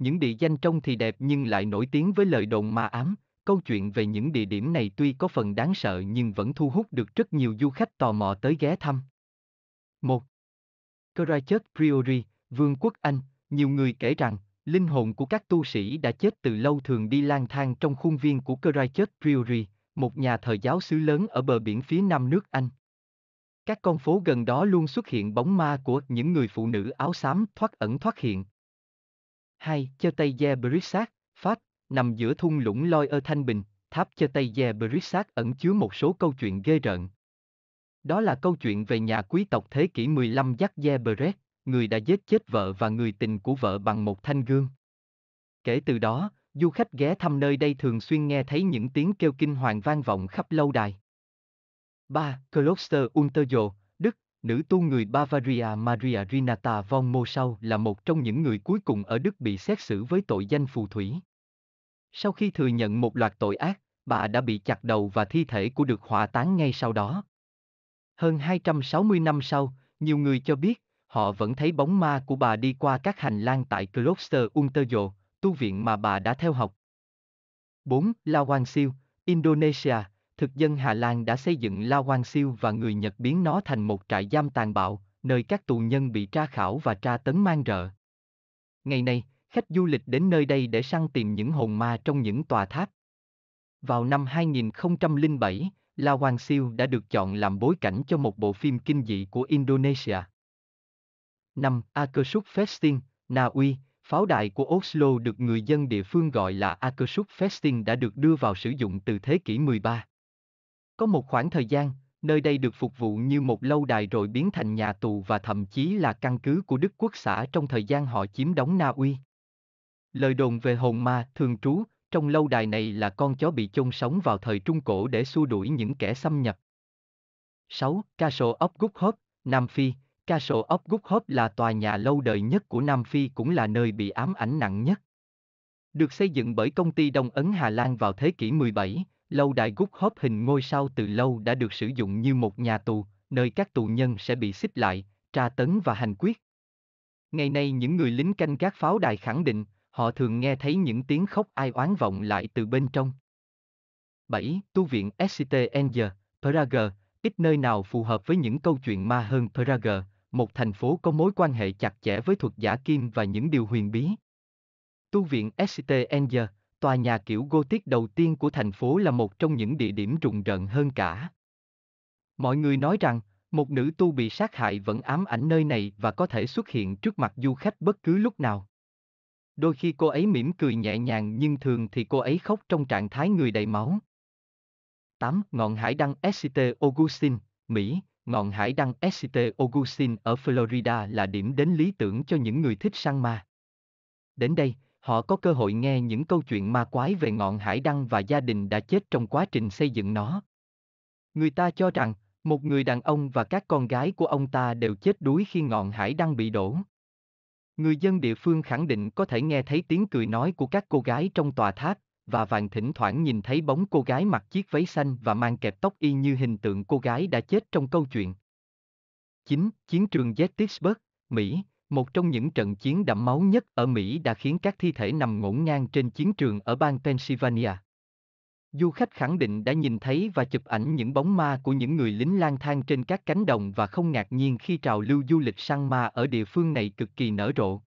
Những địa danh trông thì đẹp nhưng lại nổi tiếng với lời đồn ma ám, câu chuyện về những địa điểm này tuy có phần đáng sợ nhưng vẫn thu hút được rất nhiều du khách tò mò tới ghé thăm. 1. Christchurch Priory, Vương quốc Anh, nhiều người kể rằng, linh hồn của các tu sĩ đã chết từ lâu thường đi lang thang trong khuôn viên của Christchurch Priory, một nhà thờ giáo xứ lớn ở bờ biển phía nam nước Anh. Các con phố gần đó luôn xuất hiện bóng ma của những người phụ nữ áo xám thoát ẩn thoát hiện, 2. Chơ Tây Gia Brissac, Pháp, nằm giữa thung lũng Loi ở Thanh Bình, tháp Chơ Tây Gia Brissac ẩn chứa một số câu chuyện ghê rợn. Đó là câu chuyện về nhà quý tộc thế kỷ 15 Jack Jebret, người đã giết chết vợ và người tình của vợ bằng một thanh gương. Kể từ đó, du khách ghé thăm nơi đây thường xuyên nghe thấy những tiếng kêu kinh hoàng vang vọng khắp lâu đài. 3. Kloster Unterjo, Đức, Nữ tu người Bavaria Maria Renata von Mosau là một trong những người cuối cùng ở Đức bị xét xử với tội danh phù thủy. Sau khi thừa nhận một loạt tội ác, bà đã bị chặt đầu và thi thể của được hỏa táng ngay sau đó. Hơn 260 năm sau, nhiều người cho biết, họ vẫn thấy bóng ma của bà đi qua các hành lang tại Kloster Unterjo, tu viện mà bà đã theo học. 4. La Wang Siêu, Indonesia, thực dân Hà Lan đã xây dựng La Quang Siêu và người Nhật biến nó thành một trại giam tàn bạo, nơi các tù nhân bị tra khảo và tra tấn mang rợ. Ngày nay, khách du lịch đến nơi đây để săn tìm những hồn ma trong những tòa tháp. Vào năm 2007, La Quang Siêu đã được chọn làm bối cảnh cho một bộ phim kinh dị của Indonesia. Năm Akersuk Festing, Na Uy, pháo đài của Oslo được người dân địa phương gọi là Akersuk Festing đã được đưa vào sử dụng từ thế kỷ 13. Có một khoảng thời gian, nơi đây được phục vụ như một lâu đài rồi biến thành nhà tù và thậm chí là căn cứ của Đức Quốc xã trong thời gian họ chiếm đóng Na Uy. Lời đồn về hồn ma thường trú trong lâu đài này là con chó bị chôn sống vào thời Trung Cổ để xua đuổi những kẻ xâm nhập. 6. Castle of Good Hope, Nam Phi Castle of Good Hope là tòa nhà lâu đời nhất của Nam Phi cũng là nơi bị ám ảnh nặng nhất. Được xây dựng bởi công ty Đông Ấn Hà Lan vào thế kỷ 17, Lâu đài gút hóp hình ngôi sao từ lâu đã được sử dụng như một nhà tù, nơi các tù nhân sẽ bị xích lại, tra tấn và hành quyết. Ngày nay những người lính canh gác pháo đài khẳng định, họ thường nghe thấy những tiếng khóc ai oán vọng lại từ bên trong. 7. Tu viện SCTNG, Prager, ít nơi nào phù hợp với những câu chuyện ma hơn Prager, một thành phố có mối quan hệ chặt chẽ với thuật giả kim và những điều huyền bí. Tu viện SCTNG, tòa nhà kiểu Gothic đầu tiên của thành phố là một trong những địa điểm rùng rợn hơn cả. Mọi người nói rằng, một nữ tu bị sát hại vẫn ám ảnh nơi này và có thể xuất hiện trước mặt du khách bất cứ lúc nào. Đôi khi cô ấy mỉm cười nhẹ nhàng nhưng thường thì cô ấy khóc trong trạng thái người đầy máu. 8. Ngọn hải đăng St. Augustine, Mỹ Ngọn hải đăng St. Augustine ở Florida là điểm đến lý tưởng cho những người thích săn ma. Đến đây, họ có cơ hội nghe những câu chuyện ma quái về ngọn hải đăng và gia đình đã chết trong quá trình xây dựng nó. Người ta cho rằng, một người đàn ông và các con gái của ông ta đều chết đuối khi ngọn hải đăng bị đổ. Người dân địa phương khẳng định có thể nghe thấy tiếng cười nói của các cô gái trong tòa tháp, và vàng thỉnh thoảng nhìn thấy bóng cô gái mặc chiếc váy xanh và mang kẹp tóc y như hình tượng cô gái đã chết trong câu chuyện. 9. Chiến trường Gettysburg, Mỹ, một trong những trận chiến đẫm máu nhất ở Mỹ đã khiến các thi thể nằm ngổn ngang trên chiến trường ở bang Pennsylvania. Du khách khẳng định đã nhìn thấy và chụp ảnh những bóng ma của những người lính lang thang trên các cánh đồng và không ngạc nhiên khi trào lưu du lịch săn ma ở địa phương này cực kỳ nở rộ.